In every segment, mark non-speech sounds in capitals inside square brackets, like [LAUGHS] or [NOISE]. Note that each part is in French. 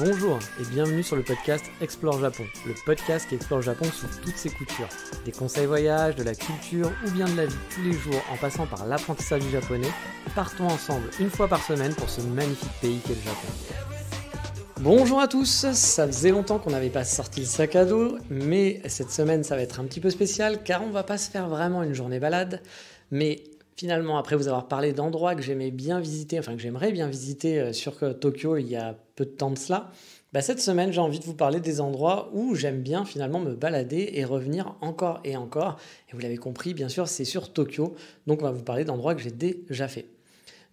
Bonjour et bienvenue sur le podcast Explore Japon, le podcast qui explore Japon sous toutes ses coutures. Des conseils voyages, de la culture ou bien de la vie tous les jours en passant par l'apprentissage du japonais, partons ensemble une fois par semaine pour ce magnifique pays qu'est le Japon. Bonjour à tous, ça faisait longtemps qu'on n'avait pas sorti le sac à dos, mais cette semaine ça va être un petit peu spécial car on va pas se faire vraiment une journée balade, mais Finalement, après vous avoir parlé d'endroits que j'aimais bien visiter, enfin que j'aimerais bien visiter euh, sur euh, Tokyo il y a peu de temps de cela, bah, cette semaine j'ai envie de vous parler des endroits où j'aime bien finalement me balader et revenir encore et encore. Et vous l'avez compris, bien sûr, c'est sur Tokyo, donc on va vous parler d'endroits que j'ai déjà fait.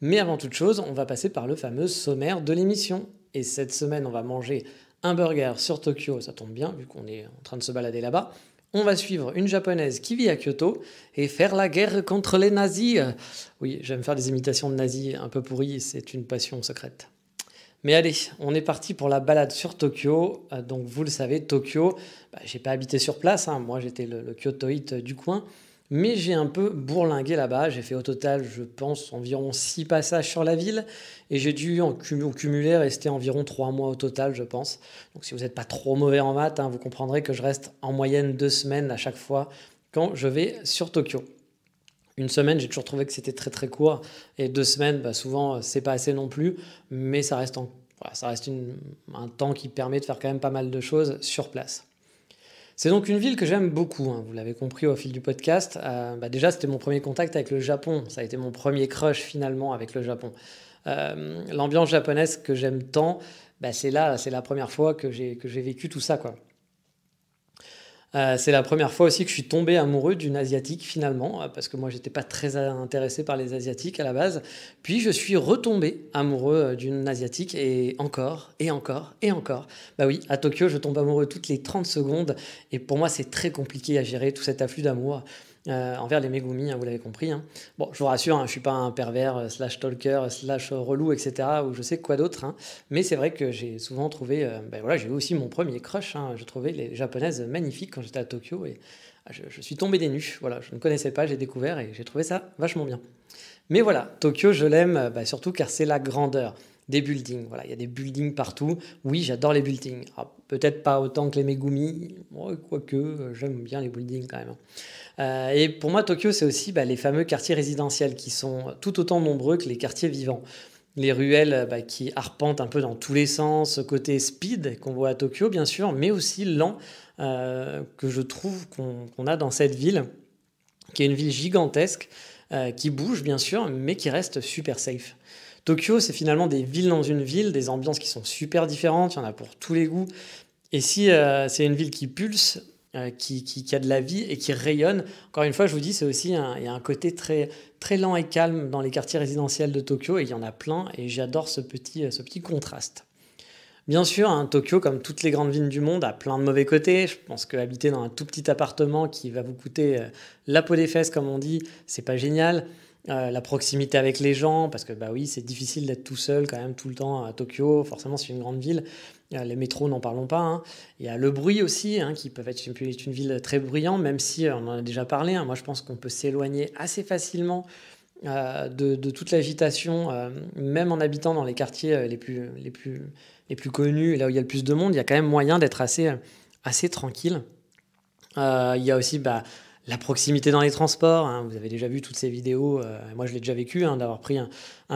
Mais avant toute chose, on va passer par le fameux sommaire de l'émission. Et cette semaine, on va manger un burger sur Tokyo, ça tombe bien vu qu'on est en train de se balader là-bas on va suivre une japonaise qui vit à Kyoto et faire la guerre contre les nazis. Oui, j'aime faire des imitations de nazis un peu pourries, c'est une passion secrète. Mais allez, on est parti pour la balade sur Tokyo. Euh, donc vous le savez, Tokyo, bah, j'ai pas habité sur place, hein. moi j'étais le Kyotoïte du coin mais j'ai un peu bourlingué là-bas. J'ai fait au total, je pense, environ 6 passages sur la ville et j'ai dû en cumuler rester environ 3 mois au total, je pense. Donc si vous n'êtes pas trop mauvais en maths, hein, vous comprendrez que je reste en moyenne 2 semaines à chaque fois quand je vais sur Tokyo. Une semaine, j'ai toujours trouvé que c'était très très court et deux semaines, bah, souvent, euh, c'est pas assez non plus, mais ça reste, un temps qui permet de faire quand même pas mal de choses sur place. C'est donc une ville que j'aime beaucoup, hein, vous l'avez compris au fil du podcast. Euh, bah, déjà, c'était mon premier contact avec le Japon, ça a été mon premier crush finalement avec le Japon. Euh, l'ambiance japonaise que j'aime tant, bah, c'est là, c'est la première fois que j'ai vécu tout ça. quoi. Euh, c'est la première fois aussi que je suis tombé amoureux d'une asiatique finalement, euh, parce que moi j'étais pas très intéressé par les asiatiques à la base. Puis je suis retombé amoureux euh, d'une asiatique et encore et encore et encore. Bah oui, à Tokyo je tombe amoureux toutes les 30 secondes et pour moi c'est très compliqué à gérer tout cet afflux d'amour. Euh, envers les Megumi, hein, vous l'avez compris. Hein. Bon, je vous rassure, hein, je ne suis pas un pervers, euh, slash talker, euh, slash relou, etc., ou je sais quoi d'autre, mais c'est vrai que j'ai souvent trouvé, ben voilà, j'ai eu aussi mon premier crush, je trouvais les japonaises magnifiques quand j'étais à Tokyo, et ah, je, suis tombé des nues, voilà, je ne connaissais pas, j'ai découvert, et j'ai trouvé ça vachement bien. Mais voilà, Tokyo, je l'aime, ben surtout car c'est la grandeur des buildings. Voilà, il y a des buildings partout. Oui, j'adore les buildings. Ah, peut-être pas autant que les Megumi, quoique j'aime bien les buildings quand même. Euh, et pour moi, Tokyo, c'est aussi bah, les fameux quartiers résidentiels qui sont tout autant nombreux que les quartiers vivants les ruelles bah, qui arpentent un peu dans tous les sens, côté speed qu'on voit à Tokyo bien sûr, mais aussi lent euh, que je trouve qu'on a dans cette ville, qui est une ville gigantesque, euh, qui bouge bien sûr, mais qui reste super safe. Tokyo, c'est finalement des villes dans une ville, des ambiances qui sont super différentes, il y en a pour tous les goûts. Et si c'est une ville qui pulse, euh, qui, a de la vie et qui rayonne. Encore une fois, je vous dis, c'est aussi il y a un côté très, lent et calme dans les quartiers résidentiels de Tokyo, et il y en a plein, et j'adore ce petit, contraste. Bien sûr, hein, Tokyo, comme toutes les grandes villes du monde, a plein de mauvais côtés. Je pense que habiter dans un tout petit appartement qui va vous coûter euh, la peau des fesses, comme on dit, c'est pas génial. Euh, la proximité avec les gens, parce que bah oui, c'est difficile d'être tout seul quand même tout le temps à Tokyo, forcément c'est une grande ville. Les métros, n'en parlons pas. Hein. Il y a le bruit aussi, hein, qui peut être une, ville très bruyante, même si euh, on en a déjà parlé. Hein. Moi, je pense qu'on peut s'éloigner assez facilement euh, de, toute l'agitation, euh, même en habitant dans les quartiers les plus, les, plus, les plus connus, là où il y a le plus de monde, il y a quand même moyen d'être assez, assez tranquille. il y a aussi bah, la proximité dans les transports. Hein. Vous avez déjà vu toutes ces vidéos. Euh, moi, je l'ai déjà vécu, hein, d'avoir pris un,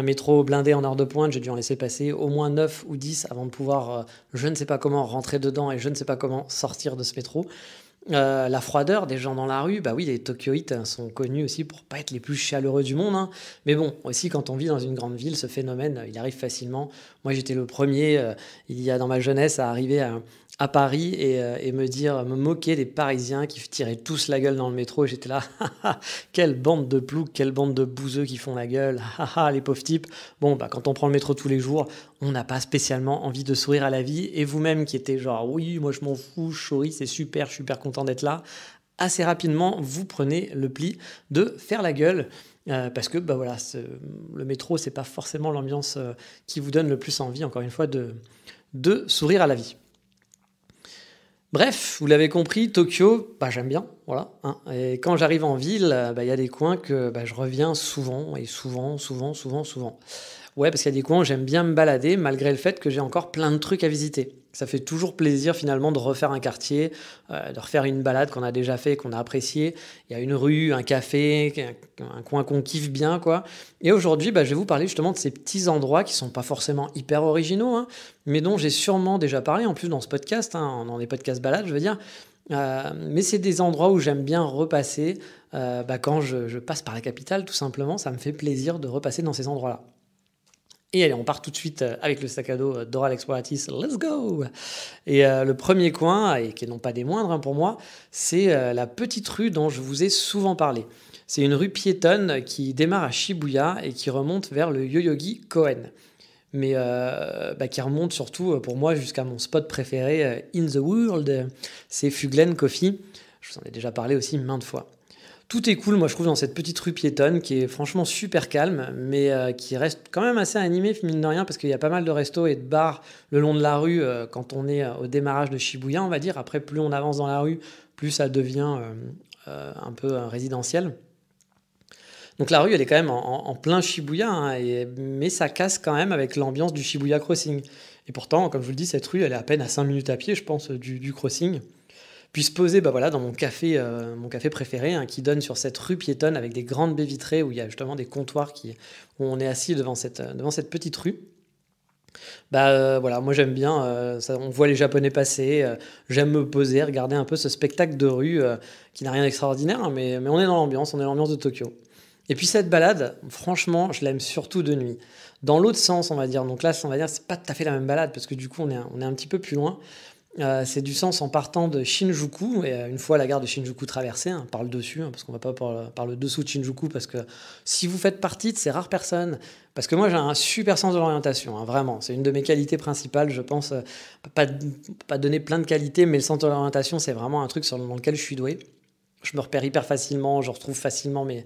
métro blindé en heure de pointe. J'ai dû en laisser passer au moins 9 ou 10 avant de pouvoir, euh, je ne sais pas comment, rentrer dedans et je ne sais pas comment sortir de ce métro. Euh, la froideur des gens dans la rue, bah oui, les Tokyoïtes hein, sont connus aussi pour pas être les plus chaleureux du monde. Mais bon, aussi quand on vit dans une grande ville, ce phénomène, il arrive facilement. Moi, j'étais le premier, il y a dans ma jeunesse, à arriver à, à Paris euh, et, me dire, me moquer des Parisiens qui tiraient tous la gueule dans le métro. J'étais là, [LAUGHS] ah, ah, quelle bande de ploucs, quelle bande de bouseux qui font la gueule, ah, les pauvres types. Bon, bah, quand on prend le métro tous les jours, on n'a pas spécialement envie de sourire à la vie. Et vous-même qui étiez genre, oui, moi je m'en fous, chori, c'est super, super content d'être là. Assez rapidement, vous prenez le pli de faire la gueule. Euh, parce que bah voilà, le métro, c'est pas forcément l'ambiance euh, qui vous donne le plus envie, encore une fois, de, de sourire à la vie. Bref, vous l'avez compris, Tokyo, bah, j'aime bien, voilà. Hein. Et quand j'arrive en ville, euh, bah, il y a des coins que bah, je reviens souvent, et souvent, souvent, souvent, souvent. Ouais, parce qu'il y a des coins où j'aime bien me balader, malgré le fait que j'ai encore plein de trucs à visiter ça fait toujours plaisir finalement de refaire un quartier, euh, de refaire une balade qu'on a déjà fait, qu'on a appréciée. Il y a une rue, un café, un, coin qu'on kiffe bien, quoi. Et aujourd'hui, bah, je vais vous parler justement de ces petits endroits qui sont pas forcément hyper originaux, hein, mais dont j'ai sûrement déjà parlé en plus dans ce podcast, hein, dans les podcasts balades, je veux dire. Euh, mais c'est des endroits où j'aime bien repasser euh, bah, quand je passe par la capitale, tout simplement. Ça me fait plaisir de repasser dans ces endroits-là. Et allez, on part tout de suite euh, avec le sac à dos euh, d'Oral Exploratis. Let's go Et euh, le premier coin, et qui n'est non pas des moindres hein, pour moi, c'est la petite rue dont je vous ai souvent parlé. C'est une rue piétonne qui démarre à Shibuya et qui remonte vers le Yoyogi Koen. Mais bah, qui remonte surtout pour moi jusqu'à mon spot préféré in the world, c'est Fuglen Coffee. Je vous en ai déjà parlé aussi maintes fois. Tout est cool, moi je trouve, dans cette petite rue piétonne qui est franchement super calme, mais euh, qui reste quand même assez animée, mine de rien, parce qu'il y a pas mal de restos et de bars le long de la rue euh, quand on est euh, au démarrage de Shibuya, on va dire. Après, plus on avance dans la rue, plus ça devient un peu résidentiel. Donc la rue, elle est quand même en, plein Shibuya, hein, mais ça casse quand même avec l'ambiance du Shibuya Crossing. Et pourtant, comme je vous le dis, cette rue, elle est à peine à 5 minutes à pied, je pense, du crossing puis se poser bah voilà, dans mon café, euh, mon café préféré, hein, qui donne sur cette rue piétonne avec des grandes baies vitrées où il y a justement des comptoirs qui, où on est assis devant cette, euh, devant cette petite rue. Bah euh, voilà, moi j'aime bien, on voit les Japonais passer, j'aime me poser, regarder un peu ce spectacle de rue qui n'a rien d'extraordinaire, hein, mais, on est dans l'ambiance, on est dans l'ambiance de Tokyo. Et puis cette balade, franchement, je l'aime surtout de nuit. Dans l'autre sens, on va dire, donc là, on va dire, c'est pas tout à fait la même balade, parce que du coup, on on est un petit peu plus loin, euh, c'est du sens en partant de Shinjuku, et euh, une fois la gare de Shinjuku traversée, hein, par le dessus, hein, parce qu'on ne va pas par le, dessous de Shinjuku, parce que si vous faites partie de ces rares personnes, parce que moi j'ai un super sens de l'orientation, hein, vraiment, c'est une de mes qualités principales, je pense, euh, pas, pas donner plein de qualités, mais le sens de l'orientation, c'est vraiment un truc sur, lequel je suis doué. Je me repère hyper facilement, je retrouve facilement mes,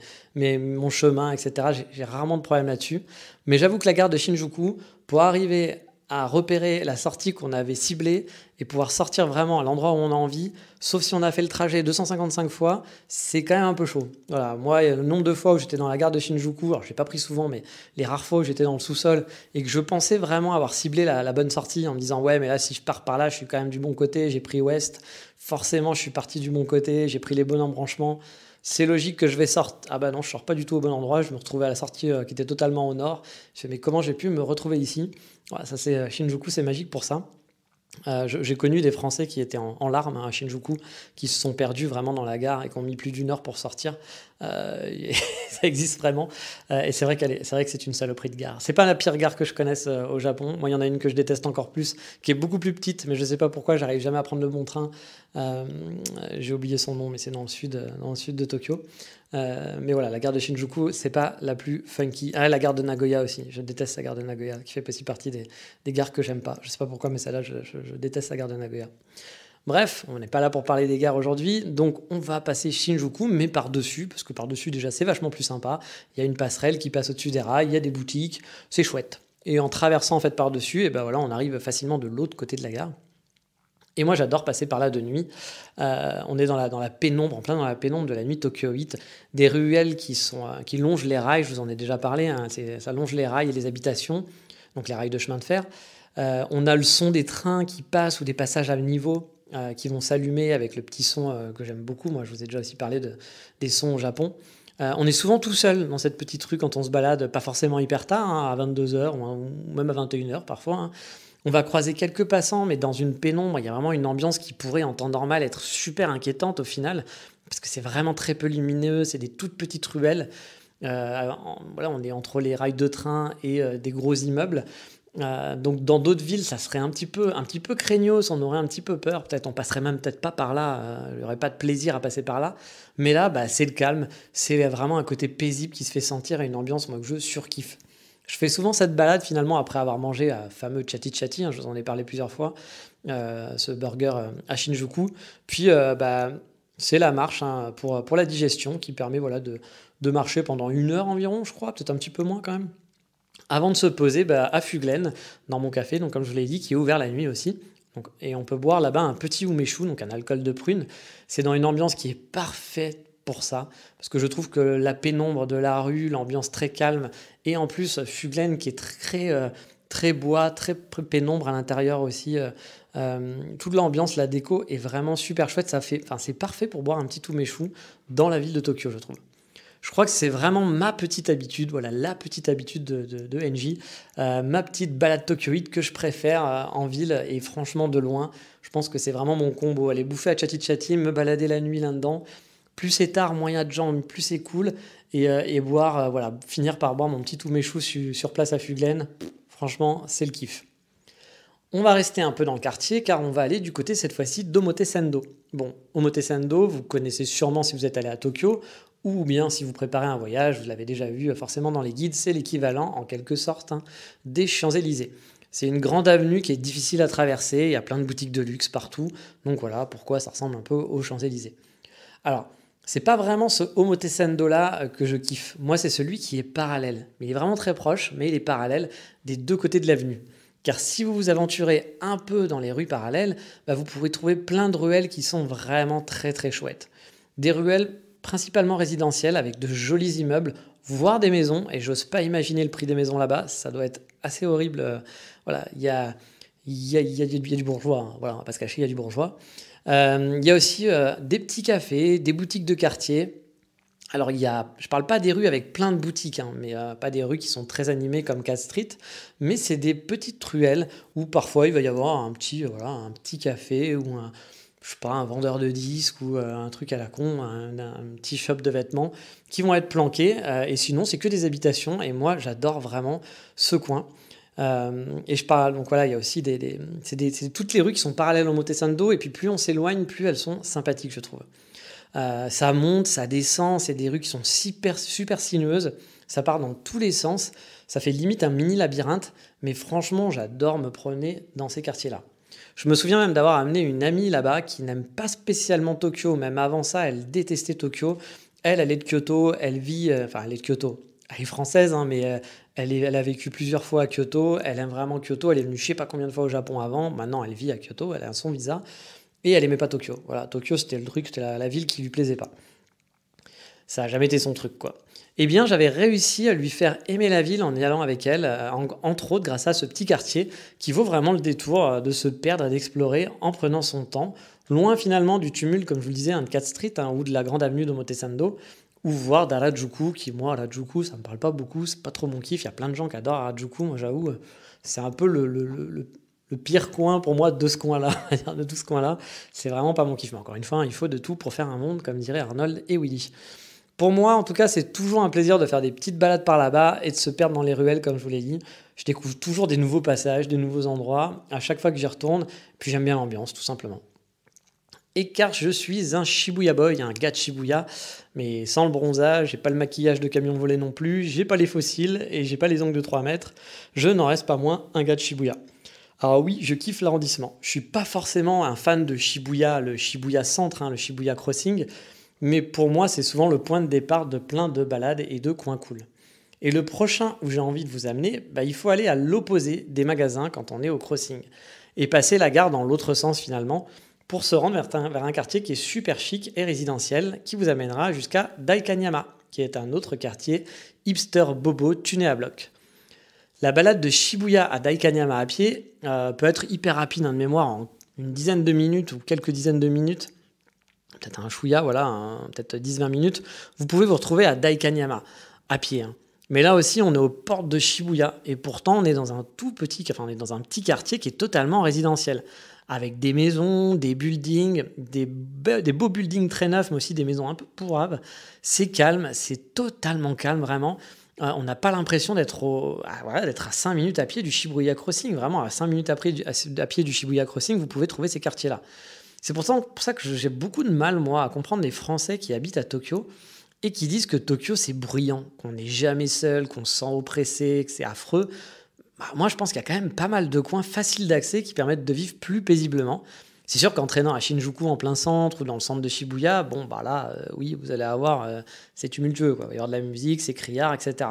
mon chemin, etc. J'ai rarement de problèmes là-dessus. Mais j'avoue que la gare de Shinjuku, pour arriver à repérer la sortie qu'on avait ciblée et pouvoir sortir vraiment à l'endroit où on a envie, sauf si on a fait le trajet 255 fois, c'est quand même un peu chaud. Voilà, moi, le nombre de fois où j'étais dans la gare de Shinjuku, alors je l'ai pas pris souvent, mais les rares fois où j'étais dans le sous-sol et que je pensais vraiment avoir ciblé la, la bonne sortie en me disant ouais, mais là, si je pars par là, je suis quand même du bon côté, j'ai pris ouest, forcément, je suis parti du bon côté, j'ai pris les bons embranchements c'est logique que je vais sortir. Ah bah non, je sors pas du tout au bon endroit. Je me retrouvais à la sortie euh, qui était totalement au nord. Je fais, mais comment j'ai pu me retrouver ici voilà, ça c'est euh, Shinjuku, c'est magique pour ça. Euh, j'ai connu des Français qui étaient en, larmes hein, à Shinjuku, qui se sont perdus vraiment dans la gare et qui ont mis plus d'une heure pour sortir. [LAUGHS] ça existe vraiment. et c'est vrai, qu'elle est, c'est vrai que c'est une saloperie de gare. C'est pas la pire gare que je connaisse au Japon. Moi, il y en a une que je déteste encore plus, qui est beaucoup plus petite, mais je sais pas pourquoi, j'arrive jamais à prendre le bon train. Euh, j'ai oublié son nom, mais c'est dans le sud, dans le sud de Tokyo. Euh, mais voilà, la gare de Shinjuku, c'est pas la plus funky. Ah, la gare de Nagoya aussi. Je déteste la gare de Nagoya, qui fait aussi partie des, des gares que j'aime pas. Je sais pas pourquoi, mais celle-là, je, je, déteste la gare de Nagoya. Bref, on n'est pas là pour parler des gares aujourd'hui, donc on va passer Shinjuku, mais par-dessus, parce que par-dessus déjà c'est vachement plus sympa. Il y a une passerelle qui passe au-dessus des rails, il y a des boutiques, c'est chouette. Et en traversant en fait par-dessus, et eh ben voilà, on arrive facilement de l'autre côté de la gare. Et moi, j'adore passer par là de nuit. Euh, on est dans la, dans la pénombre, en plein dans la pénombre de la nuit Tokyo 8. Des ruelles qui, sont, euh, qui longent les rails, je vous en ai déjà parlé, hein, ça longe les rails et les habitations, donc les rails de chemin de fer. Euh, on a le son des trains qui passent ou des passages à niveau qui vont s'allumer avec le petit son que j'aime beaucoup. Moi, je vous ai déjà aussi parlé de, des sons au Japon. on est souvent tout seul dans cette petite rue quand on se balade, pas forcément hyper tard, hein, à 22h ou, même à 21h parfois. Hein. On va croiser quelques passants, mais dans une pénombre, il y a vraiment une ambiance qui pourrait en temps normal être super inquiétante au final, parce que c'est vraiment très peu lumineux, c'est des toutes petites ruelles. Euh, voilà, on est entre les rails de train et euh, des gros immeubles. Euh, donc dans d'autres villes, ça serait un petit peu, un petit peu craignos, on aurait un petit peu peur, peut-être on passerait même peut-être pas par là, il n'y aurait pas de plaisir à passer par là. Mais là, bah, c'est le calme, c'est vraiment un côté paisible qui se fait sentir et une ambiance moi que je surkiffe. Je fais souvent cette balade finalement après avoir mangé un fameux Chati Chati, hein, je vous en ai parlé plusieurs fois, euh, ce burger euh, à Shinjuku. Puis euh, bah, c'est la marche hein, pour, pour la digestion qui permet voilà, de, de marcher pendant une heure environ, je crois, peut-être un petit peu moins quand même. Avant de se poser bah, à Fuglen, dans mon café, donc comme je vous l'ai dit, qui est ouvert la nuit aussi. Donc, et on peut boire là-bas un petit umeshu, donc un alcool de prune. C'est dans une ambiance qui est parfaite pour ça, parce que je trouve que la pénombre de la rue, l'ambiance très calme, et en plus Fuglen qui est très euh, très bois, très pénombre à l'intérieur aussi. Euh, euh, toute l'ambiance, la déco est vraiment super chouette. Ça fait, enfin, c'est parfait pour boire un petit tout choux dans la ville de Tokyo, je trouve. Je crois que c'est vraiment ma petite habitude, voilà, la petite habitude de, de, NJ, ma petite balade tokyoïde que je préfère en ville et franchement de loin. Je pense que c'est vraiment mon combo. Aller bouffer à Chati Chati, me balader la nuit là-dedans, plus c'est tard, moins de gens, plus c'est cool. Et, euh, boire, euh, voilà, finir par boire mon petit tout mes sur place à Fuglen, franchement, c'est le kiff. On va rester un peu dans le quartier car on va aller du côté cette fois-ci d'Omotesando. Bon, Omotesando, vous connaissez sûrement si vous êtes allé à Tokyo ou bien si vous préparez un voyage, vous l'avez déjà vu euh, forcément dans les guides, c'est l'équivalent en quelque sorte hein, des Champs-Élysées. C'est une grande avenue qui est difficile à traverser, il y a plein de boutiques de luxe partout, donc voilà pourquoi ça ressemble un peu aux Champs-Élysées. Alors, c'est pas vraiment ce Tessendo là euh, que je kiffe. Moi, c'est celui qui est parallèle. mais Il est vraiment très proche, mais il est parallèle des deux côtés de l'avenue. Car si vous vous aventurez un peu dans les rues parallèles, bah, vous pourrez trouver plein de ruelles qui sont vraiment très très chouettes. Des ruelles principalement résidentielles avec de jolis immeubles, voire des maisons. Et j'ose pas imaginer le prix des maisons là-bas. Ça doit être assez horrible. Euh, voilà, il y a, y, a, y, du bourgeois. Hein. Voilà, on va pas se cacher, il y a du bourgeois. Euh, il y a aussi euh, des petits cafés, des boutiques de quartier. Alors, il y a, je ne parle pas des rues avec plein de boutiques, hein, mais euh, pas des rues qui sont très animées comme Cat Street, mais c'est des petites ruelles où parfois il va y avoir un petit, un petit café ou un, je pas, un vendeur de disques ou un truc à la con, un, petit shop de vêtements qui vont être planqués. et sinon, c'est que des habitations. Et moi, j'adore vraiment ce coin. Euh, et je parle, donc voilà, il y a aussi des. des toutes les rues qui sont parallèles au Motessando et puis plus on s'éloigne, plus elles sont sympathiques, je trouve. Euh, ça monte, ça descend, c'est des rues qui sont super, super sinueuses, ça part dans tous les sens, ça fait limite un mini labyrinthe, mais franchement, j'adore me promener dans ces quartiers-là. Je me souviens même d'avoir amené une amie là-bas qui n'aime pas spécialement Tokyo, même avant ça, elle détestait Tokyo. Elle, elle est de Kyoto, elle vit, euh, enfin, elle est de Kyoto, elle est française, hein, mais elle, a vécu plusieurs fois à Kyoto, elle aime vraiment Kyoto, elle est venue je sais pas combien de fois au Japon avant, maintenant elle vit à Kyoto, elle a son visa, et elle aimait pas Tokyo. Voilà, Tokyo c'était le truc, c'était la, ville qui lui plaisait pas. Ça a jamais été son truc quoi. Eh bien j'avais réussi à lui faire aimer la ville en y allant avec elle, euh, entre autres grâce à ce petit quartier qui vaut vraiment le détour euh, de se perdre et d'explorer en prenant son temps, loin finalement du tumulte comme je vous le disais, un de Cat Street hein, ou de la grande avenue de Motesando ou voir d'Arajuku, qui moi, Arajuku, ça me parle pas beaucoup, c'est pas trop mon kiff, il y a plein de gens qui adorent Arajuku, moi j'avoue, euh, c'est un peu le, pire coin pour moi de ce coin-là, [LAUGHS] de tout ce coin-là, c'est vraiment pas mon kiff, mais encore une fois, hein, il faut de tout pour faire un monde, comme dirait Arnold et Willy. Pour moi, en tout cas, c'est toujours un plaisir de faire des petites balades par là-bas et de se perdre dans les ruelles, comme je vous l'ai dit. Je découvre toujours des nouveaux passages, des nouveaux endroits, à chaque fois que j'y retourne, puis j'aime bien l'ambiance, tout simplement et car je suis un Shibuya boy, un gars de Shibuya, mais sans le bronzage, j'ai pas le maquillage de camion volé non plus, j'ai pas les fossiles et j'ai pas les ongles de 3 mètres, je n'en reste pas moins un gars de Shibuya. Alors oui, je kiffe l'arrondissement. Je suis pas forcément un fan de Shibuya, le Shibuya centre, hein, le Shibuya crossing, mais pour moi c'est souvent le point de départ de plein de balades et de coins cool. Et le prochain où j'ai envie de vous amener, bah, il faut aller à l'opposé des magasins quand on est au crossing, et passer la gare dans l'autre sens finalement, pour se rendre vers un, quartier qui est super chic et résidentiel, qui vous amènera jusqu'à Daikanyama, qui est un autre quartier hipster bobo tuné à bloc. La balade de Shibuya à Daikanyama à pied euh, peut être hyper rapide en hein, de mémoire, en une dizaine de minutes ou quelques dizaines de minutes, peut-être un chouïa, voilà, peut-être 10-20 minutes, vous pouvez vous retrouver à Daikanyama à pied. Hein. Mais là aussi, on est aux portes de Shibuya et pourtant on est dans un tout petit, enfin on est dans un petit quartier qui est totalement résidentiel avec des maisons, des buildings, des, beaux buildings très neufs, mais aussi des maisons un peu pourrables. C'est calme, c'est totalement calme, vraiment. Euh, on n'a pas l'impression d'être ah, à 5 minutes à pied du Shibuya Crossing. Vraiment, à 5 minutes à, pied du, à Shibuya Crossing, vous pouvez trouver ces quartiers-là. C'est pourtant pour ça que j'ai beaucoup de mal, moi, à comprendre les Français qui habitent à Tokyo et qui disent que Tokyo, c'est bruyant, qu'on n'est jamais seul, qu'on se sent oppressé, que c'est affreux. Bah, moi je pense qu'il y a quand même pas mal de coins faciles d'accès qui permettent de vivre plus paisiblement. C'est sûr qu'en traînant à Shinjuku en plein centre ou dans le centre de Shibuya, bon, bah là, euh, oui, vous allez avoir. Euh, c'est tumultueux, quoi. Il va y avoir de la musique, c'est criard, etc.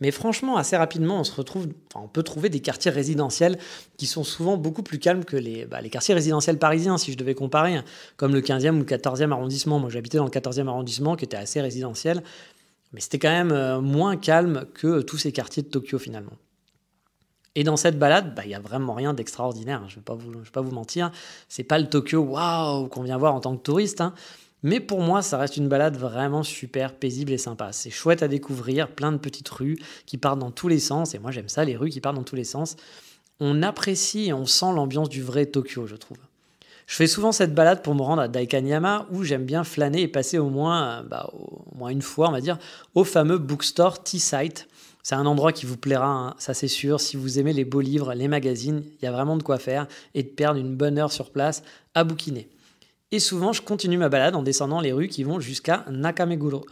Mais franchement, assez rapidement, on se retrouve, on peut trouver des quartiers résidentiels qui sont souvent beaucoup plus calmes que les, bah, quartiers résidentiels parisiens, si je devais comparer, hein. comme le 15e ou le 14e arrondissement. Moi, j'habitais dans le 14e arrondissement, qui était assez résidentiel, mais c'était quand même euh, moins calme que tous ces quartiers de Tokyo, finalement. Et dans cette balade, bah, il bah, n'y a vraiment rien d'extraordinaire. Hein, je ne vais, pas vous mentir. C'est pas le Tokyo waouh qu'on vient voir en tant que touriste. Hein. Mais pour moi, ça reste une balade vraiment super paisible et sympa. C'est chouette à découvrir, plein de petites rues qui partent dans tous les sens. Et moi, j'aime ça, les rues qui partent dans tous les sens. On apprécie et on sent l'ambiance du vrai Tokyo, je trouve. Je fais souvent cette balade pour me rendre à Daikanyama, où j'aime bien flâner et passer au moins, euh, bah, au moins une fois, on va dire, au fameux bookstore t Site c'est un endroit qui vous plaira, hein, ça c'est sûr. Si vous aimez les beaux livres, les magazines, il y a vraiment de quoi faire et de perdre une bonne heure sur place à bouquiner. Et souvent, je continue ma balade en descendant les rues qui vont jusqu'à Nakameguro.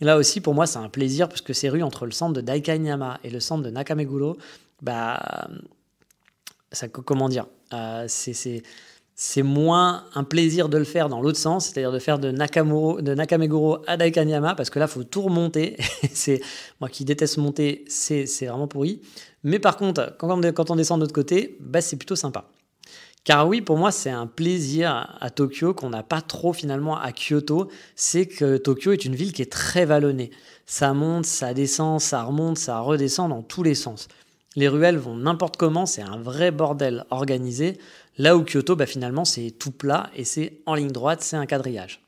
Là aussi, pour moi, c'est un plaisir parce que ces rues entre le centre de Daikanyama et le centre de Nakameguro, bah, ça, comment dire, euh, c'est c'est moins un plaisir de le faire dans l'autre sens, c'est-à-dire de faire de, Nakamuro, de Nakameguro à Daikanyama, parce que là, faut tout remonter. [LAUGHS] c'est Moi qui déteste monter, c'est vraiment pourri. Mais par contre, quand on, quand on descend de l'autre côté, bah, c'est plutôt sympa. Car oui, pour moi, c'est un plaisir à Tokyo qu'on n'a pas trop finalement à Kyoto. C'est que Tokyo est une ville qui est très vallonnée. Ça monte, ça descend, ça remonte, ça redescend dans tous les sens. Les ruelles vont n'importe comment, c'est un vrai bordel organisé. Là où Kyoto, bah, finalement, c'est tout plat et c'est en ligne droite, c'est un quadrillage.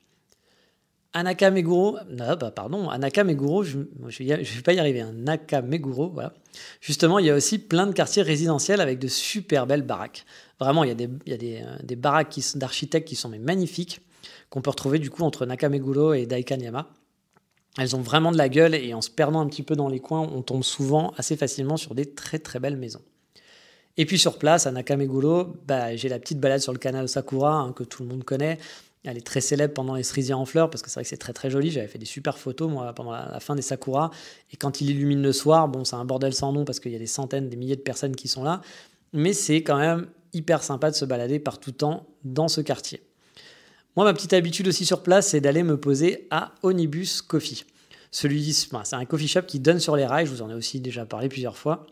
Anakameguro, non ah, bah, pardon, Anakameguro, je ne vais pas y arriver, hein. Nakameguro, voilà. Justement, il y a aussi plein de quartiers résidentiels avec de super belles baraques. Vraiment, il y a des, euh, baraques d'architectes qui sont magnifiques, qu'on peut retrouver du coup entre Nakameguro et Daikanyama. Elles ont vraiment de la gueule et en se perdant un petit peu dans les coins, on tombe souvent assez facilement sur des très très belles maisons. Et puis sur place, à Nakameguro, bah, j'ai la petite balade sur le canal Sakura hein, que tout le monde connaît. Elle est très célèbre pendant les cerisiers en fleurs parce que c'est vrai que c'est très très joli. J'avais fait des super photos pendant la, fin des Sakura. et quand il illumine le soir, bon c'est un bordel sans nom parce qu'il y a des centaines, des milliers de personnes qui sont là, mais c'est quand même hyper sympa de se balader par tout temps dans ce quartier. Moi ma petite habitude aussi sur place c'est d'aller me poser à Onibus Coffee. Celui, bah, c'est un coffee shop qui donne sur les rails. Je vous en ai aussi déjà parlé plusieurs fois.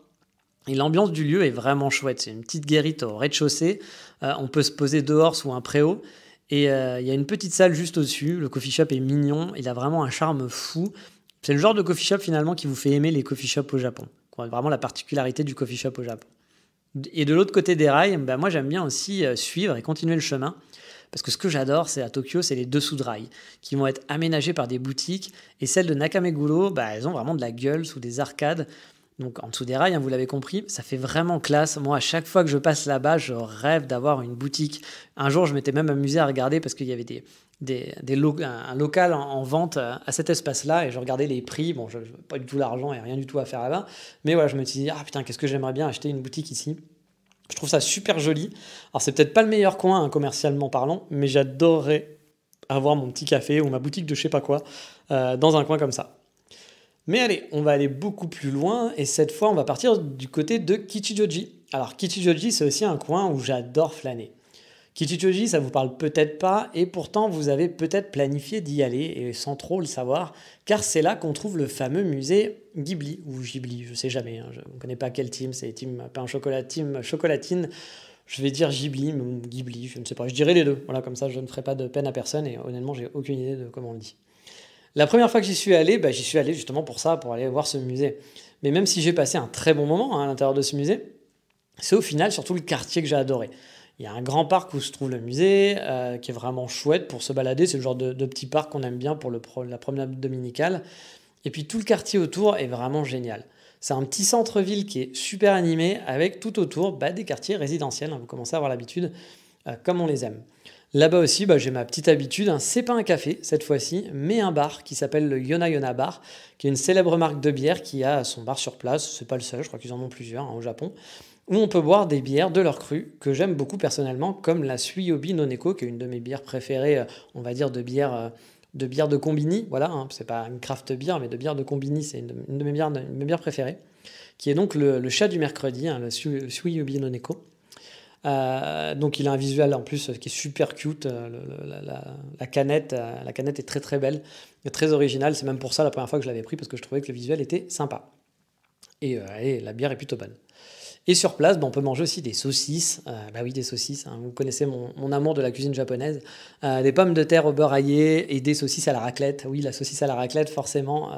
Et l'ambiance du lieu est vraiment chouette. C'est une petite guérite au rez-de-chaussée. Euh, on peut se poser dehors sous un préau. Et euh, il y a une petite salle juste au-dessus. Le coffee shop est mignon. Il a vraiment un charme fou. C'est le genre de coffee shop finalement qui vous fait aimer les coffee shops au Japon. Vraiment la particularité du coffee shop au Japon. Et de l'autre côté des rails, ben moi j'aime bien aussi euh, suivre et continuer le chemin. Parce que ce que j'adore, c'est à Tokyo, c'est les dessous de rails qui vont être aménagés par des boutiques. Et celles de Nakameguro, ben, elles ont vraiment de la gueule sous des arcades. Donc en dessous des rails, hein, vous l'avez compris, ça fait vraiment classe. Moi, à chaque fois que je passe là-bas, je rêve d'avoir une boutique. Un jour, je m'étais même amusé à regarder parce qu'il y avait des, des, un local en, vente euh, à cet espace-là et je regardais les prix. Bon, je pas du tout l'argent et rien du tout à faire là-bas. Mais voilà, je me suis dit, ah putain, qu'est-ce que j'aimerais bien acheter une boutique ici. Je trouve ça super joli. Alors, c'est peut-être pas le meilleur coin, hein, commercialement parlant, mais j'adorerais avoir mon petit café ou ma boutique de je sais pas quoi euh, dans un coin comme ça. Mais allez, on va aller beaucoup plus loin et cette fois on va partir du côté de Kichijoji. Alors Kichijoji c'est aussi un coin où j'adore flâner. Kichijoji ça vous parle peut-être pas et pourtant vous avez peut-être planifié d'y aller et sans trop le savoir car c'est là qu'on trouve le fameux musée Ghibli ou Ghibli, je sais jamais, On hein, je ne connais pas quel team, c'est team pain chocolat, team chocolatine. Je vais dire Ghibli, mais Ghibli, je ne sais pas, je dirais les deux. Voilà, comme ça je ne ferai pas de peine à personne et honnêtement j'ai aucune idée de comment on le dit. La première fois que j'y suis allé, bah, j'y suis allé justement pour ça, pour aller voir ce musée. Mais même si j'ai passé un très bon moment hein, à l'intérieur de ce musée, c'est au final surtout le quartier que j'ai adoré. Il y a un grand parc où se trouve le musée, euh, qui est vraiment chouette pour se balader. C'est le genre de, petit parc qu'on aime bien pour la promenade dominicale. Et puis tout le quartier autour est vraiment génial. C'est un petit centre-ville qui est super animé, avec tout autour bah, des quartiers résidentiels. Hein. vous commencez à avoir l'habitude, euh, comme on les aime. Là-bas aussi, bah, j'ai ma petite habitude, hein. c'est pas un café cette fois-ci, mais un bar qui s'appelle le Yona Yona Bar, qui est une célèbre marque de bière qui a son bar sur place, c'est pas le seul, je crois qu'ils en ont plusieurs hein, au Japon, où on peut boire des bières de leur cru, que j'aime beaucoup personnellement, comme la Suiyobi Noneko, qui est une de mes bières préférées, euh, on va dire de bière... Euh, de bière de combini, voilà, hein. c'est pas une craft bière, mais de bière de combini, c'est une, de mes bières, de, mes bières préférées, qui est donc le, chat du mercredi, la Suiyobi Noneko. Euh, donc il a un visuel en plus qui est super cute. Euh, la, canette, euh, la canette est très très belle, très originale. C'est même pour ça la première fois que je l'avais pris parce que je trouvais que le visuel était sympa. Et, la bière est plutôt bonne. Et sur place, ben, on peut manger aussi des saucisses. bah oui, des saucisses. Hein. Vous connaissez mon, mon, amour de la cuisine japonaise. des pommes de terre au beurre aillé et des saucisses à la raclette. Oui, la saucisse à la raclette, forcément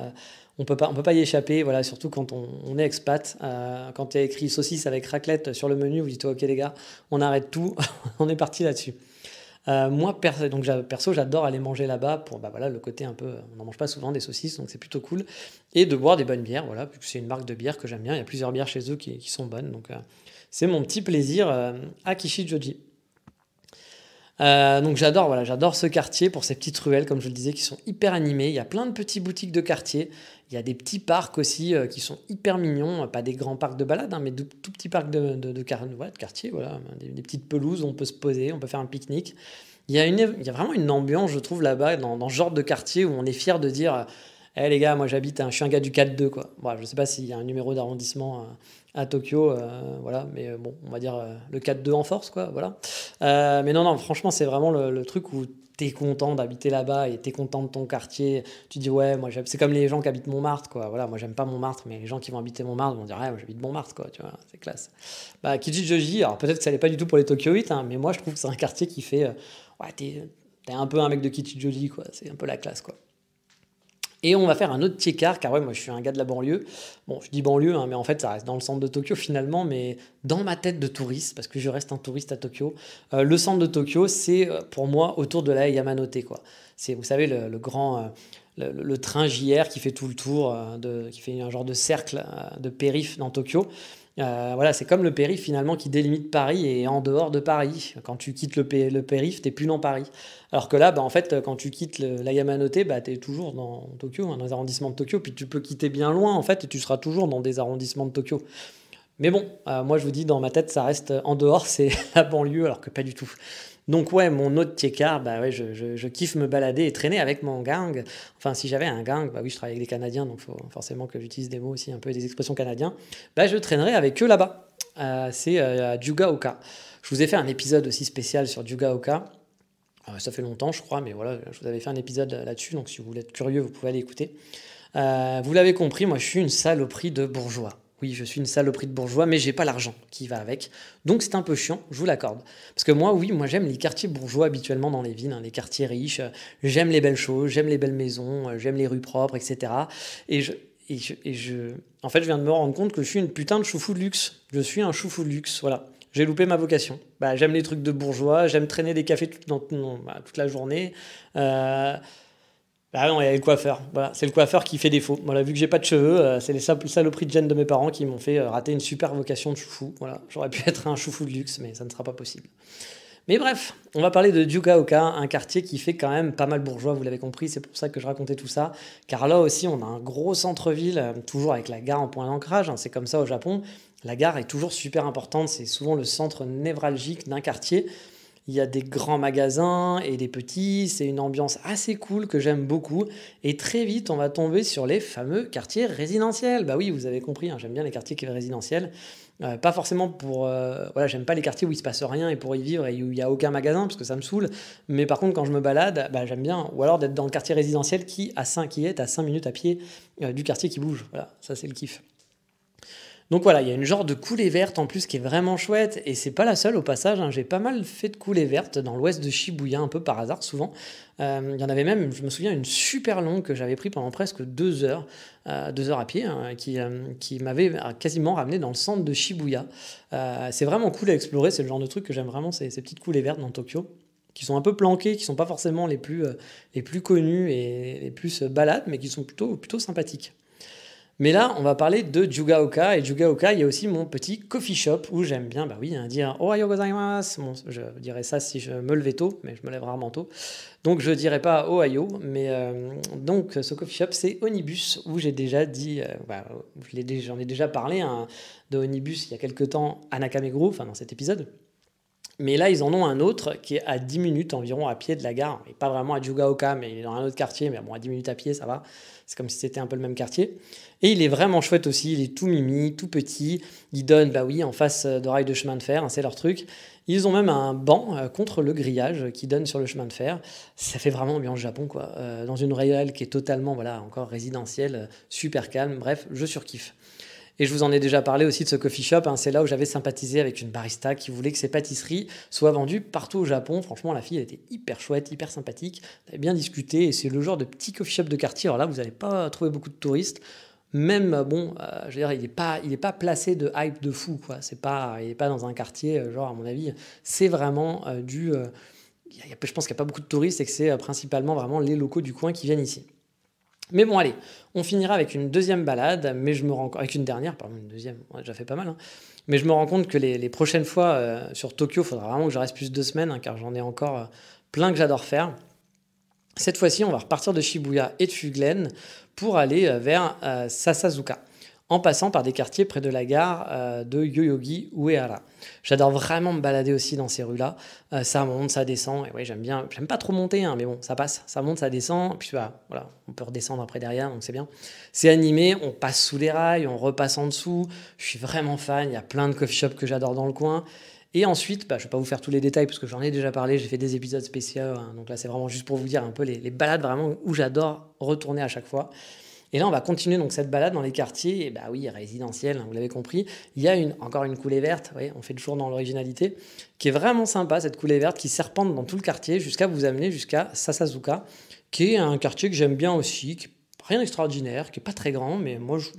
on peut pas, peut pas y échapper. Voilà, surtout quand on, est expat, euh, quand tu as écrit saucisse avec raclette sur le menu, vous dites oh, ok les gars, on arrête tout, [LAUGHS] on est parti là-dessus. Euh, moi perso, donc perso, j'adore aller manger là-bas pour bah voilà le côté un peu, on n'en mange pas souvent des saucisses, donc c'est plutôt cool, et de boire des bonnes bières. Voilà, puisque c'est une marque de bière que j'aime bien. Il y a plusieurs bières chez eux qui, sont bonnes, donc euh, c'est mon petit plaisir à euh, donc j'adore voilà, j'adore ce quartier pour ces petites ruelles comme je le disais qui sont hyper animées. Il y a plein de petites boutiques de quartier. Il y a des petits parcs aussi euh, qui sont hyper mignons, euh, pas des grands parcs de balade, hein, mais tout petits parcs de, de, de, quartier, voilà, des, petites pelouses où on peut se poser, on peut faire un pique-nique. Il y, a il y a vraiment une ambiance, je trouve, là-bas, dans, ce genre de quartier où on est fier de dire hé eh, les gars, moi j'habite, je suis un gars du 4-2, quoi. Bon, je sais pas s'il y a un numéro d'arrondissement à Tokyo. Euh, voilà, mais euh, bon, on va dire euh, le 4-2 en force, quoi. Voilà. mais non, non, franchement, c'est vraiment le, truc où t'es content d'habiter là-bas et t'es content de ton quartier. Tu dis ouais, moi c'est comme les gens qui habitent Montmartre quoi. Voilà, moi j'aime pas Montmartre, mais les gens qui vont habiter Montmartre vont dire ouais, j'habite Montmartre quoi. Tu vois, c'est classe. Bah Kijijoji, alors peut-être que ça n'est pas du tout pour les Tokyoïtes, hein, mais moi je trouve que c'est un quartier qui fait ouais t'es un peu un mec de Kichijoji quoi. C'est un peu la classe quoi. Et on va faire un autre petit écart, car ouais, moi je suis un gars de la banlieue. Bon, je dis banlieue, hein, mais en fait ça reste dans le centre de Tokyo finalement, mais dans ma tête de touriste, parce que je reste un touriste à Tokyo, euh, le centre de Tokyo, c'est euh, pour moi autour de la Yamanote, quoi. C'est, vous savez, le, grand... Euh, le, train JR qui fait tout le tour, de, qui fait un genre de cercle de périph' dans Tokyo. Euh, voilà, c'est comme le périph finalement qui délimite Paris et en dehors de Paris. Quand tu quittes le, le périph, t'es plus dans Paris. Alors que là, bah, en fait, quand tu quittes la Yamanote, bah, t'es toujours dans Tokyo, dans les arrondissements de Tokyo. Puis tu peux quitter bien loin en fait et tu seras toujours dans des arrondissements de Tokyo. Mais bon, euh, moi je vous dis, dans ma tête, ça reste en dehors, [LAUGHS] c'est la banlieue, alors que pas du tout. Donc ouais, mon autre tiécar bah ouais, je, kiffe me balader et traîner avec mon gang. Enfin, si j'avais un gang, bah oui, je travaille avec des Canadiens, donc faut forcément que j'utilise des mots aussi un peu des expressions canadiens. Bah je traînerais avec eux là-bas. Euh, c'est euh, à Jugaoka. Je vous ai fait un épisode aussi spécial sur Jugaoka. Euh, ça fait longtemps, je crois, mais voilà, je vous avais fait un épisode là-dessus, donc si vous voulez être curieux, vous pouvez aller écouter. vous l'avez compris, moi je suis une saloperie de bourgeois oui, je suis une saloperie de bourgeois, mais j'ai pas l'argent qui va avec. Donc c'est un peu chiant, je vous l'accorde. Parce que moi, oui, moi j'aime les quartiers bourgeois habituellement dans les villes, hein, les quartiers riches. J'aime les belles choses, j'aime les belles maisons, euh, j'aime les rues propres, etc. Et je, je, en fait, je viens de me rendre compte que je suis une putain de choufou de luxe. Je suis un choufou de luxe, voilà. J'ai loupé ma vocation. Bah, j'aime les trucs de bourgeois, j'aime traîner des cafés bah, toute la journée. Euh, bah non, il y a le coiffeur. c'est le coiffeur qui fait défaut. Voilà, vu que j'ai pas de cheveux, euh, c'est les saloperies de gêne de mes parents qui m'ont fait euh, rater une super vocation de choufou. Voilà, j'aurais pu [LAUGHS] être un choufou de luxe, mais ça ne sera pas possible. Mais bref, on va parler de Dukaoka, un quartier qui fait quand même pas mal bourgeois, vous l'avez compris, c'est pour ça que je racontais tout ça. Car là aussi, on a un gros centre-ville, euh, toujours avec la gare en point d'ancrage, hein, c'est comme ça au Japon. La gare est toujours super importante, c'est souvent le centre névralgique d'un quartier. Il y a des grands magasins et des petits. C'est une ambiance assez cool que j'aime beaucoup. Et très vite, on va tomber sur les fameux quartiers résidentiels. Bah oui, vous avez compris, hein, j'aime bien les quartiers résidentiels. Euh, pas forcément pour. Euh, voilà, j'aime pas les quartiers où il se passe rien et pour y vivre et où il n'y a aucun magasin parce que ça me saoule. Mais par contre, quand je me balade, bah, j'aime bien. Ou alors d'être dans le quartier résidentiel qui, à 5, qui est à 5 minutes à pied euh, du quartier qui bouge. Voilà, ça c'est le kiff. Donc voilà, il y a une genre de coulée verte en plus qui est vraiment chouette, et c'est pas la seule au passage, hein, j'ai pas mal fait de coulées vertes dans l'ouest de Shibuya, un peu par hasard souvent. Euh, il y en avait même, je me souviens, une super longue que j'avais pris pendant presque deux heures, euh, deux heures à pied, hein, euh, qui, m'avait quasiment ramené dans le centre de Shibuya. c'est vraiment cool à explorer, c'est le genre de truc que j'aime vraiment, ces, petites coulées vertes dans Tokyo qui sont un peu planquées, qui sont pas forcément les plus, les plus et les plus balades, mais qui sont plutôt, plutôt sympathiques. Mais là, on va parler de Jugaoka. Et Jugaoka, il y a aussi mon petit coffee shop où j'aime bien, bah oui, hein, dire Ohayo gozaimasu. je dirais ça si je me levais tôt, mais je me lève rarement tôt. Donc, je dirais pas Ohayo », Mais euh, donc, ce coffee shop, c'est Onibus, où j'ai déjà dit, euh, bah, j'en ai déjà parlé hein, de Onibus il y a quelques temps à enfin dans cet épisode. Mais là, ils en ont un autre qui est à 10 minutes environ à pied de la gare. Et pas vraiment à Jugaoka, mais il est dans un autre quartier. Mais bon, à 10 minutes à pied, ça va. C'est comme si c'était un peu le même quartier. Et il est vraiment chouette aussi. Il est tout mimi, tout petit. Il donne, bah oui, en face de rails de chemin de fer. Hein, c'est leur truc. Ils ont même un banc euh, contre le grillage qui donne sur le chemin de fer. Ça fait vraiment ambiance Japon, quoi. Euh, dans une réelle qui est totalement, voilà, encore résidentielle, euh, super calme. Bref, je surkiffe. Et je vous en ai déjà parlé aussi de ce coffee shop. Hein. c'est là où j'avais sympathisé avec une barista qui voulait que ses pâtisseries soient vendues partout au Japon. Franchement, la fille, elle était hyper chouette, hyper sympathique. On avait bien discuté et c'est le genre de petit coffee shop de quartier. Alors là, vous n'allez pas trouver beaucoup de touristes. Même, euh, bon, euh, je veux dire, il n'est pas, pas placé de hype de fou, quoi. C'est pas, il n'est pas dans un quartier, euh, genre, à mon avis, c'est vraiment du. je pense qu'il n'y a pas beaucoup de touristes et que c'est principalement vraiment les locaux du coin qui viennent ici. Mais bon, allez, on finira avec une deuxième balade, mais je me rends avec une dernière, pardon, une deuxième, déjà fait pas mal, hein. mais je me rends compte que les, prochaines fois euh, sur Tokyo, il faudra vraiment que je reste plus de deux semaines, hein, car j'en ai encore euh, plein que j'adore faire. Cette fois-ci, on va repartir de Shibuya et de Fuglen pour aller euh, vers Sasazuka en passant par des quartiers près de la gare euh, de Yoyogi Uehara. J'adore vraiment me balader aussi dans ces rues-là. Euh, ça monte, ça descend. Et oui, j'aime bien. J'aime pas trop monter, hein, mais bon, ça passe. Ça monte, ça descend. puis bah, voilà, on peut redescendre après derrière, donc c'est bien. C'est animé, on passe sous les rails, on repasse en dessous. Je suis vraiment fan. Il y a plein de coffee shops que j'adore dans le coin. Et ensuite, bah, je ne vais pas vous faire tous les détails parce que j'en ai déjà parlé, j'ai fait des épisodes spéciaux, hein. donc là c'est vraiment juste pour vous dire un peu les, les balades vraiment où j'adore retourner à chaque fois. Et là, on va continuer donc cette balade dans les quartiers, bah oui, résidentiels, hein, vous l'avez compris. Il y a une, encore une coulée verte, on fait toujours dans l'originalité, qui est vraiment sympa, cette coulée verte qui serpente dans tout le quartier jusqu'à vous amener jusqu'à Sasazuka, qui est un quartier que j'aime bien aussi, qui rien d'extraordinaire, qui n'est pas très grand, mais moi, je,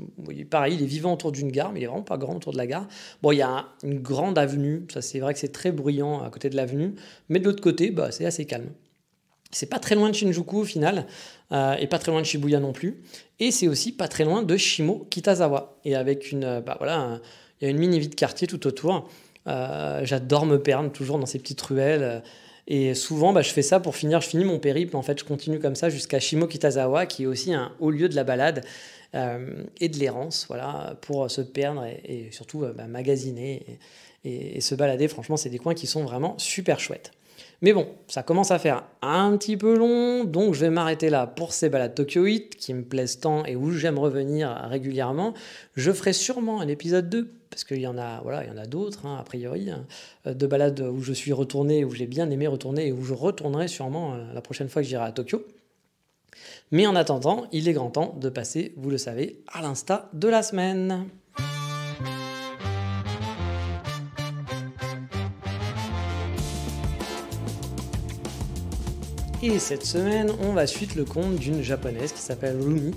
pareil, il est vivant autour d'une gare, mais il est vraiment pas grand autour de la gare. Bon, il y a une grande avenue, ça c'est vrai que c'est très bruyant à côté de l'avenue, mais de l'autre côté, bah, c'est assez calme. C'est pas très loin de Shinjuku au final, euh, et pas très loin de Shibuya non plus. Et c'est aussi pas très loin de Shimo Kitazawa. Et avec une, euh, bah voilà, il y a une mini vie de quartier tout autour. Euh, j'adore me perdre toujours dans ces petites ruelles. Et souvent, bah, je fais ça pour finir. Je finis mon périple. En fait, je continue comme ça jusqu'à Shimo Kitazawa, qui est aussi un haut lieu de la balade et de l'errance, voilà, pour se perdre et, surtout bah, magasiner et se balader. Franchement, c'est des coins qui sont vraiment super chouettes. Mais bon, ça commence à faire un petit peu long, donc je vais m'arrêter là pour ces balades Tokyo 8 qui me plaisent tant et où j'aime revenir régulièrement. Je ferai sûrement un épisode 2 parce qu'il y en a, voilà, il y en a d'autres hein, a priori, hein, euh, de balades où je suis retourné, où j'ai bien aimé retourner et où je retournerai sûrement euh, la prochaine fois que j'irai à Tokyo. Mais en attendant, il est grand temps de passer, vous le savez, à l'insta de la semaine. Et cette semaine, on va suivre le compte d'une japonaise qui s'appelle Rumi